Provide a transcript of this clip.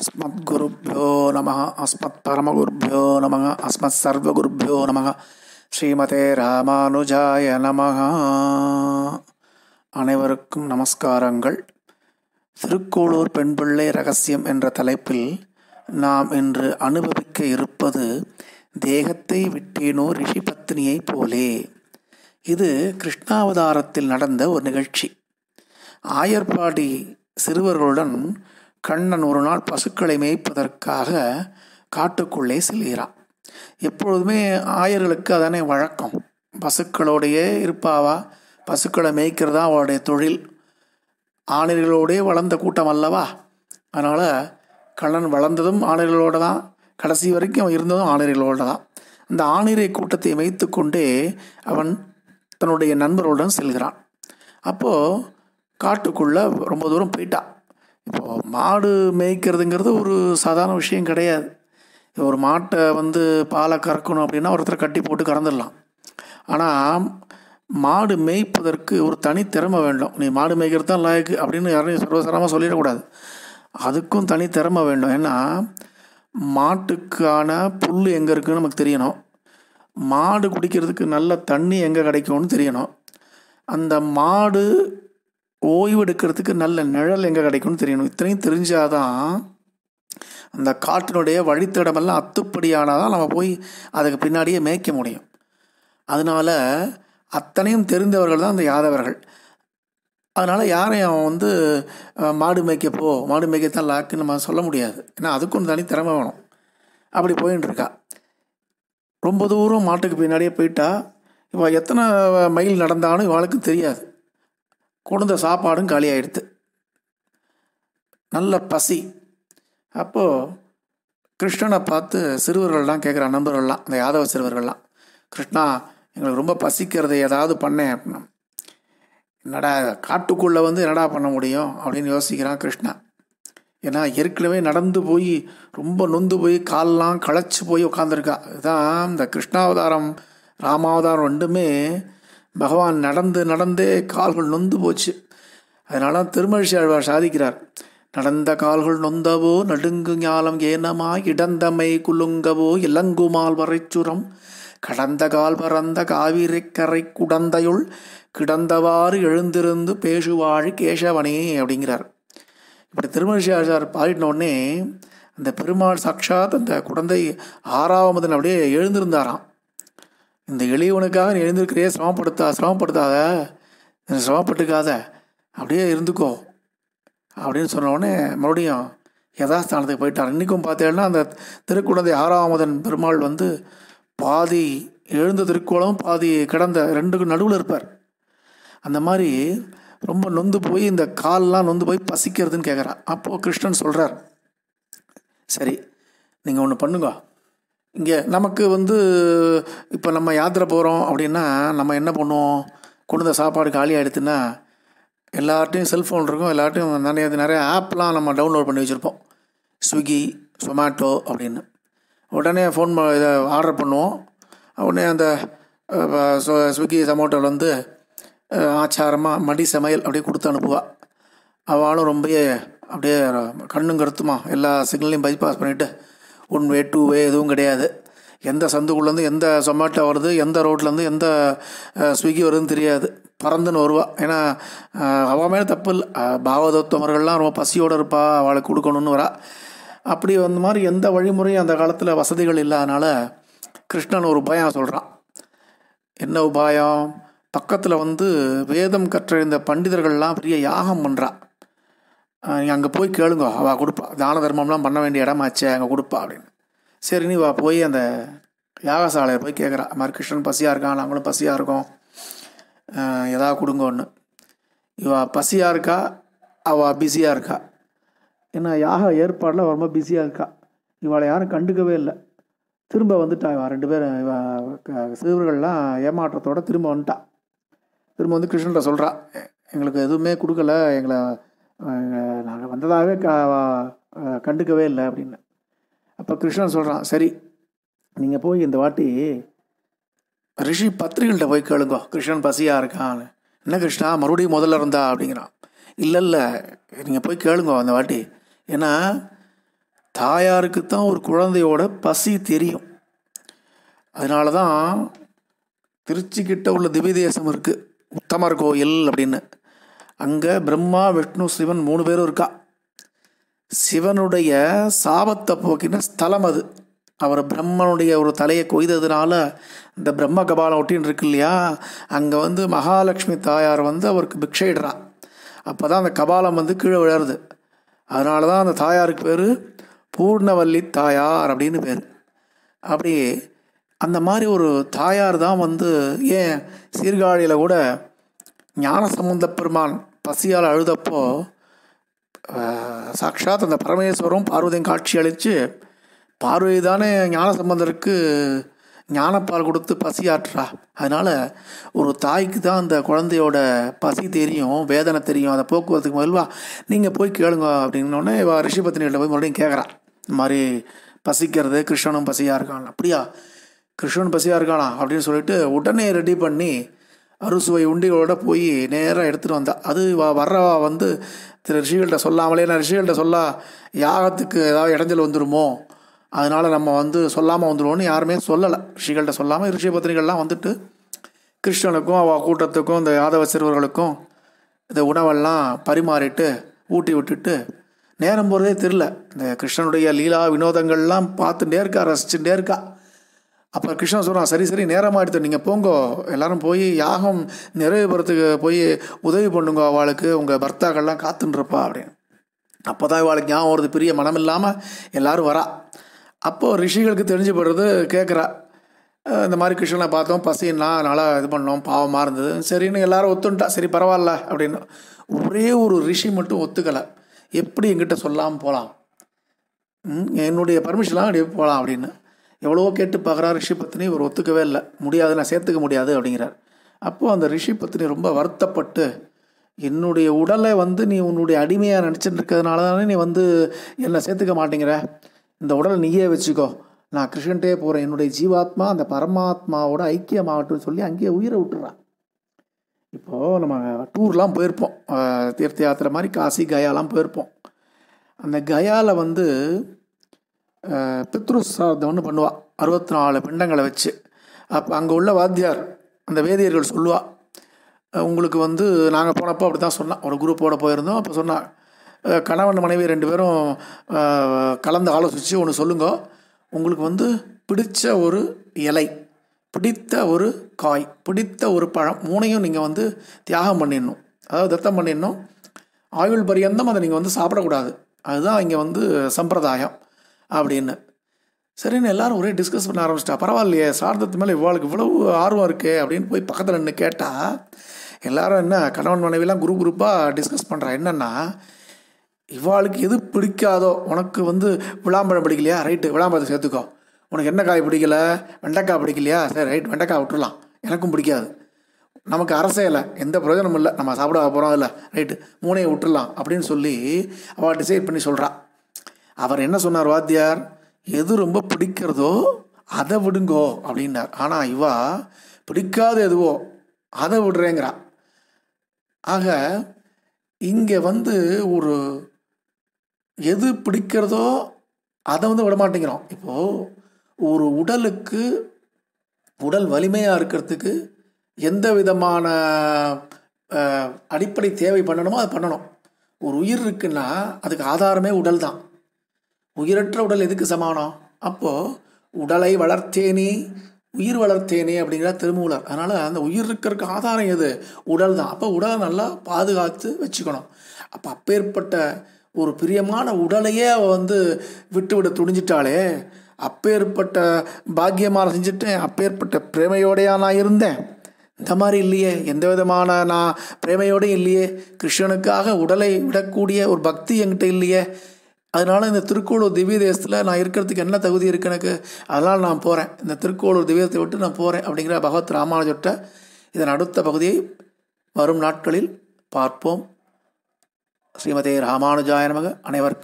அஸ்மத்குருப்போ நம அஸ்மத் பரமகுருப்போ நம அஸ்மத் சர்வகுருப்போ நம ஸ்ரீமதே ராமானுஜாய நம அனைவருக்கும் நமஸ்காரங்கள் திருக்கோளூர் பெண் பிள்ளை ரகசியம் என்ற தலைப்பில் நாம் இன்று அனுபவிக்க இருப்பது தேகத்தை விட்டேனோ ரிஷி பத்னியை போலே இது கிருஷ்ணாவதாரத்தில் நடந்த ஒரு நிகழ்ச்சி ஆயர்பாடி சிறுவர்களுடன் கண்ணன் ஒரு நாள் பசுக்களை மேய்ப்பதற்காக காட்டுக்குள்ளே செல்கிறான் எப்பொழுதுமே ஆயர்களுக்கு அதனை வழக்கம் பசுக்களோடையே இருப்பாவா பசுக்களை மேய்க்கிறதா அவளுடைய தொழில் ஆணையர்களோடே வளர்ந்த கூட்டம் அல்லவா அதனால் கண்ணன் வளர்ந்ததும் ஆணையர்களோடு தான் கடைசி வரைக்கும் அவன் இருந்ததும் ஆணையர்களோடு தான் அந்த ஆணையரை கூட்டத்தை வைத்து கொண்டே அவன் தன்னுடைய நண்பர்களுடன் செல்கிறான் அப்போது காட்டுக்குள்ளே ரொம்ப தூரம் போயிட்டான் இப்போது மாடு மேய்க்கிறதுங்கிறது ஒரு சாதாரண விஷயம் கிடையாது ஒரு மாட்டை வந்து பாலை கறக்கணும் அப்படின்னா ஒருத்தர் கட்டி போட்டு கறந்துடலாம் ஆனால் மாடு மேய்ப்பதற்கு ஒரு தனி திறமை வேண்டும் நீ மாடு மேய்க்கிறது தான் லாய்க்கு அப்படின்னு யாரையும் சர்வசாரமாக சொல்லிடக்கூடாது அதுக்கும் தனி திறமை வேண்டும் ஏன்னா மாட்டுக்கான புல் எங்கே இருக்குன்னு நமக்கு தெரியணும் மாடு குடிக்கிறதுக்கு நல்ல தண்ணி எங்கே கிடைக்கும்னு தெரியணும் அந்த மாடு ஓய்வு எடுக்கிறதுக்கு நல்ல நிழல் எங்கே கிடைக்கும்னு தெரியணும் இத்தனையும் தெரிஞ்சாதான் அந்த காட்டினுடைய வழித்தடமெல்லாம் அத்துப்படியானால் தான் நம்ம போய் அதுக்கு பின்னாடியே மேய்க்க முடியும் அதனால் அத்தனையும் தெரிந்தவர்கள் தான் அந்த யாதவர்கள் அதனால் யாரையும் அவன் வந்து மாடு மேய்க்க போ மாடு மேய்க்கத்தான் லாக்குன்னு நம்ம சொல்ல முடியாது ஏன்னா அதுக்கும் தனி திறமை வேணும் அப்படி போயின்னு இருக்கா ரொம்ப தூரம் மாட்டுக்கு பின்னாடியே போயிட்டா இப்போ எத்தனை மைல் நடந்தாலும் இவளுக்கும் தெரியாது கொடுத்த சாப்பாடும் காலியாகிடுது நல்ல பசி அப்போது கிருஷ்ணனை பார்த்து சிறுவர்கள்லாம் கேட்குற நண்பர்கள்லாம் அந்த யாதவ சிறுவர்கள்லாம் கிருஷ்ணா எங்களுக்கு ரொம்ப பசிக்கிறது ஏதாவது பண்ணேன் அப்படின்னா என்னடா காட்டுக்குள்ளே வந்து என்னடா பண்ண முடியும் அப்படின்னு யோசிக்கிறான் கிருஷ்ணா ஏன்னா ஏற்கனவே நடந்து போய் ரொம்ப நொந்து போய் கால்லாம் களைச்சி போய் உட்காந்துருக்கா இதுதான் இந்த கிருஷ்ணாவதாரம் ராமாவதாரம் ரெண்டுமே பகவான் நடந்து நடந்தே கால்கள் நொந்து போச்சு அதனால திருமழிசி ஆழ்வார் சாதிக்கிறார் நடந்த கால்கள் நொந்தவோ நடுங்கு ஞாலம் ஏனமா இடந்தமை குலுங்கவோ இளங்குமால் வரைச்சுரம் கடந்த கால் பறந்த காவிரிக்கரை குடந்தையுள் கிடந்தவாறு எழுந்திருந்து பேசுவாழ் கேசவனே அப்படிங்கிறார் இப்படி திருமழிசி ஆழ்வார் பாடினோடனே அந்த பெருமாள் சாட்சாத் அந்த குழந்தை ஆறாவது அப்படியே எழுந்திருந்தாராம் இந்த எளியவனுக்காக நீ எழுந்திருக்கிறே சிரமப்படுத்தா சிரமப்படுத்தாத சிரமப்பட்டுக்காத அப்படியே இருந்துக்கோ அப்படின்னு சொன்னோடனே மறுபடியும் யதாஸ்தானத்துக்கு போயிட்டார் இன்றைக்கும் பார்த்தேன்னா அந்த திருக்குழந்தை ஆறாமதன் பெருமாள் வந்து பாதி எழுந்த திருக்குளம் பாதி கிடந்த ரெண்டுக்கும் நடுவில் இருப்பார் அந்த மாதிரி ரொம்ப நொந்து போய் இந்த கால்லாம் நொந்து போய் பசிக்கிறதுன்னு கேட்குறான் அப்போது கிருஷ்ணன் சொல்கிறார் சரி நீங்கள் ஒன்று பண்ணுங்க இங்கே நமக்கு வந்து இப்போ நம்ம யாத்திரை போகிறோம் அப்படின்னா நம்ம என்ன பண்ணுவோம் கொண்டு வந்த சாப்பாடு காலி ஆகிடுதுன்னா எல்லார்ட்டையும் செல்ஃபோன் இருக்கும் எல்லார்ட்டையும் நிறைய நிறைய ஆப்லாம் நம்ம டவுன்லோட் பண்ணி வச்சுருப்போம் ஸ்விக்கி சொமேட்டோ அப்படின்னு உடனே ஃபோன் இதை ஆர்டர் பண்ணுவோம் உடனே அந்த ஸ்விக்கி சொமேட்டோவில் வந்து ஆச்சாரமாக மடி சமையல் அப்படியே கொடுத்து அனுப்புவாள் அவளும் ரொம்பவே அப்படியே கண்ணும் கருத்துமா எல்லா சிக்னலையும் பைபாஸ் பண்ணிவிட்டு ஒன் வே டூ வே எதுவும் கிடையாது எந்த சந்துக்குள்ளேருந்து எந்த சொமேட்டோ வருது எந்த ரோட்லேருந்து எந்த ஸ்விக்கி வருதுன்னு தெரியாது பறந்துன்னு வருவாள் ஏன்னா அவன் மேலே தப்பு இல்லை பாவதத்துவமர்கள்லாம் ரொம்ப பசியோடு இருப்பா அவளுக்கு கொடுக்கணும்னு வரா அப்படி வந்த மாதிரி எந்த வழிமுறையும் அந்த காலத்தில் வசதிகள் இல்லாதனால கிருஷ்ணன் ஒரு உபாயம் சொல்கிறான் என்ன உபாயம் பக்கத்தில் வந்து வேதம் கற்றறிந்த பண்டிதர்கள்லாம் பெரிய யாகம் பண்ணுறான் நீங்கள் அங்கே போய் கேளுங்க அவள் கொடுப்பா தான தர்மம்லாம் பண்ண வேண்டிய இடமாச்சே அங்கே கொடுப்பா அப்படின்னு சரி நீ வா போய் அந்த யாகசாலையை போய் கேட்குறா மாதிரி கிருஷ்ணன் பசியாக இருக்கான் நாங்களும் பசியாக இருக்கோம் எதாவது ஒன்று இவா பசியாக இருக்கா அவள் பிஸியாக இருக்கா என்ன யாக ஏற்பாடில் ரொம்ப பிஸியாக இருக்கா இவளை யாரும் கண்டுக்கவே இல்லை திரும்ப வந்துட்டா இவன் ரெண்டு பேரும் இவ சிறுவர்கள்லாம் ஏமாற்றத்தோடு திரும்ப வந்துட்டான் திரும்ப வந்து கிருஷ்ணன்கிட்ட சொல்கிறா எங்களுக்கு எதுவுமே கொடுக்கல எங்களை நாங்கள் வந்ததாகவே க கண்டுக்கவே இல்லை அப்படின்னு அப்போ கிருஷ்ணன் சொல்கிறான் சரி நீங்கள் போய் இந்த வாட்டி ரிஷி பத்திரிகள்கிட்ட போய் கேளுங்கோ கிருஷ்ணன் பசியாக இருக்கான்னு என்ன கிருஷ்ணா மறுபடியும் முதல்ல இருந்தா அப்படிங்கிறான் இல்லை இல்லை நீங்கள் போய் கேளுங்கோ அந்த வாட்டி ஏன்னா தாயாருக்கு தான் ஒரு குழந்தையோட பசி தெரியும் அதனால தான் திருச்சிக்கிட்ட உள்ள திவ்ய தேசம் இருக்குது உத்தமர் கோயில் அப்படின்னு அங்கே பிரம்மா விஷ்ணு சிவன் மூணு பேரும் இருக்கா சிவனுடைய சாபத்தை போக்கின ஸ்தலம் அது அவர் பிரம்மனுடைய ஒரு தலையை கொய்ததுனால இந்த பிரம்ம கபாலம் ஒட்டின்னு இருக்கு இல்லையா அங்கே வந்து மகாலட்சுமி தாயார் வந்து அவருக்கு பிக்ஷைடுறான் அப்போ தான் அந்த கபாலம் வந்து கீழே விழருது அதனால தான் அந்த தாயாருக்கு பேர் பூர்ணவல்லி தாயார் அப்படின்னு பேர் அப்படி அந்த மாதிரி ஒரு தாயார் தான் வந்து ஏன் சீர்காழியில் கூட ஞான சம்பந்த பெருமான் பசியால் அழுதப்போ சாக்ஷாத் அந்த பரமேஸ்வரம் பார்வதியும் காட்சி அளித்து பார்வதி தானே ஞான சம்பந்தருக்கு ஞானப்பால் கொடுத்து பசி ஆற்றா அதனால் ஒரு தாய்க்கு தான் அந்த குழந்தையோட பசி தெரியும் வேதனை தெரியும் அதை போக்குவரத்துக்கு முதல்வா நீங்கள் போய் கேளுங்க அப்படின்னோடனே இவ ரிஷிபத்தினிகிட்ட போய் மறுபடியும் கேட்குறான் இந்த மாதிரி பசிக்கிறது கிருஷ்ணனும் பசியாக இருக்கான் அப்படியா கிருஷ்ணன் பசியாக இருக்கானா அப்படின்னு சொல்லிட்டு உடனே ரெடி பண்ணி அறுசுவை உண்டிகளோட போய் நேராக எடுத்துகிட்டு வந்தா அது வர்றவா வந்து திரு ரிஷிகள்கிட்ட சொல்லாமலே நான் ரிஷிகள்கிட்ட சொல்ல யாகத்துக்கு ஏதாவது இடைஞ்சல் வந்துடுமோ அதனால் நம்ம வந்து சொல்லாமல் வந்துடுவோம்னு யாருமே சொல்லலை ரிஷிகள்கிட்ட சொல்லாமல் ரிஷி பத்திரிகள்லாம் வந்துட்டு கிருஷ்ணனுக்கும் அவ கூட்டத்துக்கும் இந்த யாதவ சிறுவர்களுக்கும் இந்த உணவெல்லாம் பரிமாறிட்டு ஊட்டி விட்டுட்டு நேரம் போகிறதே தெரில இந்த கிருஷ்ணனுடைய லீலா வினோதங்கள்லாம் பார்த்துட்டே இருக்கா ரசிச்சுட்டே இருக்கா அப்போ கிருஷ்ணன் சொல்கிறான் சரி சரி நேரமாக எடுத்து நீங்கள் போங்கோ எல்லாரும் போய் யாகம் பெறத்துக்கு போய் உதவி பண்ணுங்க அவளுக்கு உங்கள் பர்த்தாக்கள்லாம் காத்துன்றப்பா அப்படின்னு அப்போ தான் இவாளுக்கு ஞாபகம் வருது பெரிய மனம் இல்லாமல் எல்லோரும் வரா அப்போது ரிஷிகளுக்கு தெரிஞ்சு போடுறது கேட்குறா இந்த மாதிரி கிருஷ்ணனை பார்த்தோம் பசின்னா நல்லா இது பண்ணோம் பாவமாக இருந்தது சரின்னு எல்லாரும் ஒத்துன்ட்டா சரி பரவாயில்ல அப்படின்னு ஒரே ஒரு ரிஷி மட்டும் ஒத்துக்கலை எப்படி எங்கிட்ட சொல்லாமல் போகலாம் என்னுடைய பர்மிஷன்லாம் எப்படி போகலாம் அப்படின்னு எவ்வளவோ கேட்டு பார்க்குறாரு ரிஷி பத்னி இவர் ஒத்துக்கவே இல்லை முடியாது நான் சேர்த்துக்க முடியாது அப்படிங்கிறார் அப்போது அந்த ரிஷி பத்தினி ரொம்ப வருத்தப்பட்டு என்னுடைய உடலை வந்து நீ உன்னுடைய அடிமையாக நினச்சிட்டு இருக்கிறதுனால தானே நீ வந்து என்னை சேர்த்துக்க மாட்டேங்கிற இந்த உடலை நீயே வச்சுக்கோ நான் கிருஷ்ணன்டே போகிறேன் என்னுடைய ஜீவாத்மா அந்த பரமாத்மாவோட ஐக்கியமாகட்டும்னு சொல்லி அங்கேயே உயிரை விட்டுறான் இப்போது நம்ம டூர்லாம் போயிருப்போம் தீர்த்த யாத்திரை மாதிரி காசி கயாலாம் போயிருப்போம் அந்த கயாவில் வந்து பித்ருஸ் சாதம் ஒன்று பண்ணுவாள் அறுபத்தி நாலு பிண்டங்களை வச்சு அப்போ அங்கே உள்ள வாத்தியார் அந்த வேதியர்கள் சொல்லுவாள் உங்களுக்கு வந்து நாங்கள் போனப்போ அப்படி தான் சொன்னான் ஒரு குரூப்போடு போயிருந்தோம் அப்போ சொன்னால் கணவன் மனைவி ரெண்டு பேரும் கலந்து ஆலோசித்து ஒன்று சொல்லுங்க உங்களுக்கு வந்து பிடித்த ஒரு இலை பிடித்த ஒரு காய் பிடித்த ஒரு பழம் மூனையும் நீங்கள் வந்து தியாகம் பண்ணிடணும் அதாவது தத்தம் பண்ணிடணும் ஆயுள் பரியந்தம் அதை நீங்கள் வந்து சாப்பிடக்கூடாது அதுதான் இங்கே வந்து சம்பிரதாயம் அப்படின்னு சரின்னு எல்லாரும் ஒரே டிஸ்கஸ் பண்ண ஆரம்பிச்சிட்டா பரவாயில்லையே சாரதத்து மேலே இவ்வளவுக்கு இவ்வளவு ஆர்வம் இருக்கு அப்படின்னு போய் பக்கத்தில் நின்று கேட்டால் எல்லாரும் என்ன கணவன் மனைவிலாம் குரூப் குரூப்பாக டிஸ்கஸ் பண்ணுறா என்னென்னா இவ்வாளுக்கு எது பிடிக்காதோ உனக்கு வந்து விளாம்பழம் பிடிக்கலையா ரைட்டு விளாம்பழத்தை சேர்த்துக்கோ உனக்கு என்ன காய் பிடிக்கல வெண்டைக்காய் பிடிக்கலையா சரி ரைட் வெண்டைக்காய் விட்டுடலாம் எனக்கும் பிடிக்காது நமக்கு அரசே இல்லை எந்த பிரயோஜனமும் இல்லை நம்ம சாப்பிட போகிறோம் இல்லை ரைட்டு மூனையை விட்டுடலாம் அப்படின்னு சொல்லி அவள் டிசைட் பண்ணி சொல்கிறா அவர் என்ன சொன்னார் வாத்தியார் எது ரொம்ப பிடிக்கிறதோ அதை விடுங்கோ அப்படின்னார் ஆனால் இவா பிடிக்காத எதுவோ அதை விடுறேங்கிறா ஆக இங்கே வந்து ஒரு எது பிடிக்கிறதோ அதை வந்து விட மாட்டேங்கிறோம் இப்போது ஒரு உடலுக்கு உடல் வலிமையாக இருக்கிறதுக்கு எந்த விதமான அடிப்படை தேவை பண்ணணுமோ அதை பண்ணணும் ஒரு உயிர் இருக்குன்னா அதுக்கு ஆதாரமே உடல் தான் உயிரற்ற உடல் எதுக்கு சமானம் அப்போது உடலை வளர்த்தேனே உயிர் வளர்த்தேனே அப்படிங்கிற திருமூலர் அதனால் அந்த உயிர் இருக்கிறதுக்கு ஆதாரம் எது உடல் தான் அப்போ உடலை நல்லா பாதுகாத்து வச்சுக்கணும் அப்போ அப்பேற்பட்ட ஒரு பிரியமான உடலையே அவள் வந்து விட்டுவிட துணிஞ்சிட்டாளே அப்பேற்பட்ட பாக்கியமாக செஞ்சுட்டேன் அப்பேற்பட்ட பிரேமையோடையா நான் இருந்தேன் இந்த மாதிரி இல்லையே எந்த விதமான நான் பிரேமையோடையும் இல்லையே கிருஷ்ணனுக்காக உடலை விடக்கூடிய ஒரு பக்தி என்கிட்ட இல்லையே அதனால் இந்த திருக்கோளூர் திவ்ய தேசத்தில் நான் இருக்கிறதுக்கு என்ன தகுதி இருக்கு எனக்கு அதனால் நான் போகிறேன் இந்த திருக்கோளூர் திவ்யத்தை விட்டு நான் போகிறேன் அப்படிங்கிற பகவத் ராமானுஜட்ட இதன் அடுத்த பகுதியை வரும் நாட்களில் பார்ப்போம் ஸ்ரீமதி ராமானுஜாய மக அனைவருக்கும்